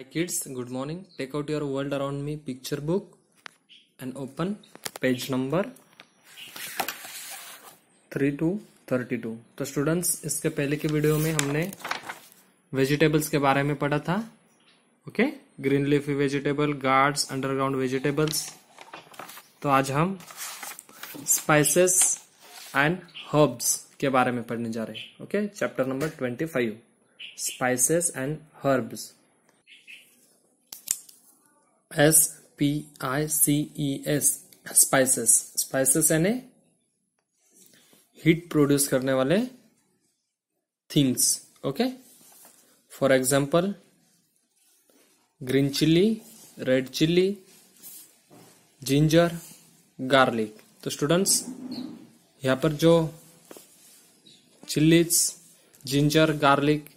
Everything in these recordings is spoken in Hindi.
Hi kids, good morning. Take out your world around me picture book and open page number 3 to तो स्टूडेंट्स इसके पहले के वीडियो में हमने वेजिटेबल्स के बारे में पढ़ा था okay green leafy vegetable gourds underground vegetables तो आज हम स्पाइसेस एंड हर्ब्स के बारे में पढ़ने जा रहे हैं okay chapter number twenty five spices and herbs S P I C E S spices spices यानी हीट प्रोड्यूस करने वाले things okay for example green chilli red chilli ginger garlic तो स्टूडेंट्स यहाँ पर जो चिल्लीज जिंजर गार्लिक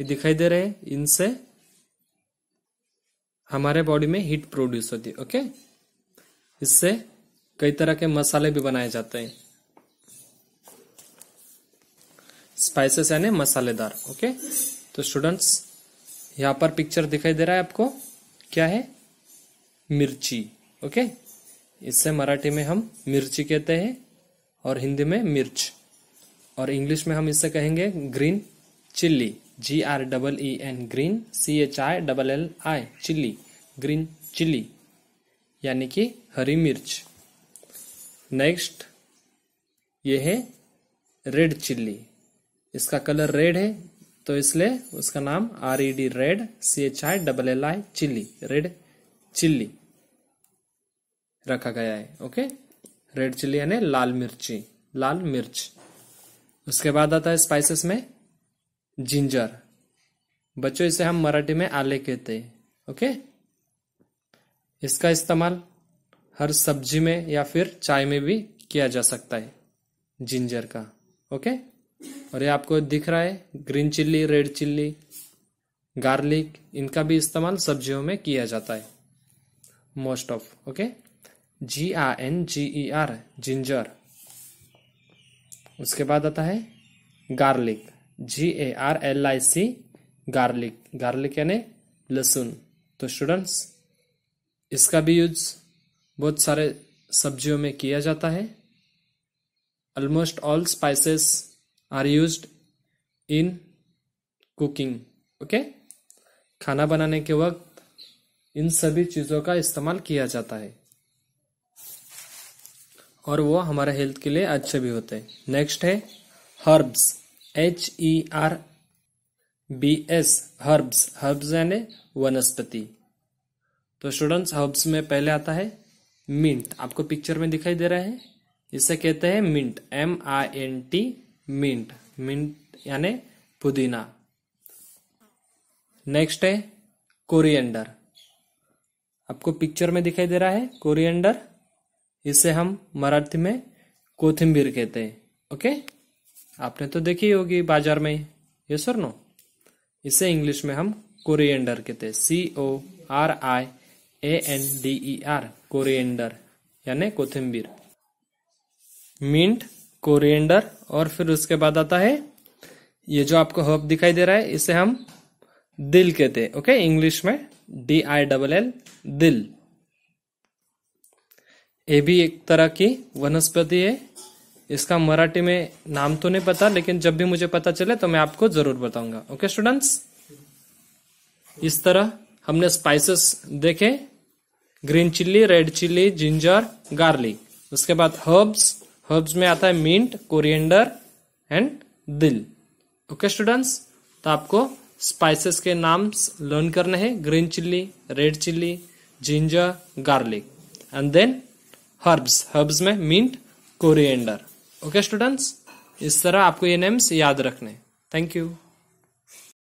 ये दिखाई दे रहे हैं इनसे हमारे बॉडी में हीट प्रोड्यूस होती है ओके इससे कई तरह के मसाले भी बनाए जाते हैं स्पाइसेस यानी मसालेदार ओके तो स्टूडेंट्स यहां पर पिक्चर दिखाई दे रहा है आपको क्या है मिर्ची ओके इससे मराठी में हम मिर्ची कहते हैं और हिंदी में मिर्च और इंग्लिश में हम इससे कहेंगे green chilli G R double E N green C H I double L I chilli green chilli यानी कि हरी मिर्च नेक्स्ट ये है रेड चिल्ली इसका कलर रेड है तो इसलिए उसका नाम R E D red C H I double L I chilli red chilli रखा गया है ओके रेड चिल्ली यानी लाल मिर्ची लाल मिर्च उसके बाद आता है स्पाइसेस में जिंजर बच्चों इसे हम मराठी में आले कहते हैं ओके इसका इस्तेमाल हर सब्जी में या फिर चाय में भी किया जा सकता है जिंजर का ओके और ये आपको दिख रहा है green chilli red chilli garlic इनका भी इस्तेमाल सब्जियों में किया जाता है most of okay G R N G E R ginger उसके बाद आता है garlic G A R L I C garlic garlic यानी लहसुन तो स्टूडेंट्स इसका भी यूज बहुत सारे सब्जियों में किया जाता है almost all spices are use in cooking okay खाना बनाने के वक्त इन सभी चीज़ों का इस्तेमाल किया जाता है और वो हमारे हेल्थ के लिए अच्छे भी होते हैं नेक्स्ट है herbs H E R B S herbs herbs यानी वनस्पति तो स्टूडेंट्स हर्ब्स में पहले आता है मिंट आपको पिक्चर में दिखाई दे रहा है इसे कहते हैं mint M I N T mint mint यानी पुदीना नेक्स्ट है कोरिएंडर आपको पिक्चर में दिखाई दे रहा है कोरिएंडर इसे हम मराठी में कोथिंबीर कहते हैं ओके आपने तो देखी होगी बाजार में ये सर नो इसे इंग्लिश में हम कोरिएंडर कहते हैं C O R I A N D E R coriander यानी कोथिम्बीर मिंट कोरिएंडर और फिर उसके बाद आता है ये जो आपको हर्ब दिखाई दे रहा है इसे हम दिल कहते हैं ओके इंग्लिश में D I double L dill ये भी एक तरह की वनस्पति है इसका मराठी में नाम तो नहीं पता लेकिन जब भी मुझे पता चले तो मैं आपको जरूर बताऊंगा ओके स्टूडेंट्स इस तरह हमने स्पाइसेस देखे green chilli red chilli ginger garlic उसके बाद हर्ब्स हर्ब्स में आता है mint coriander and dill okay students तो आपको स्पाइसेस के नाम्स लर्न करने हैं green chilli red chilli ginger garlic and then herbs herbs में मिंट कोरिएंडर ओके स्टूडेंट्स इस तरह आपको ये नेम्स याद रखने थैंक यू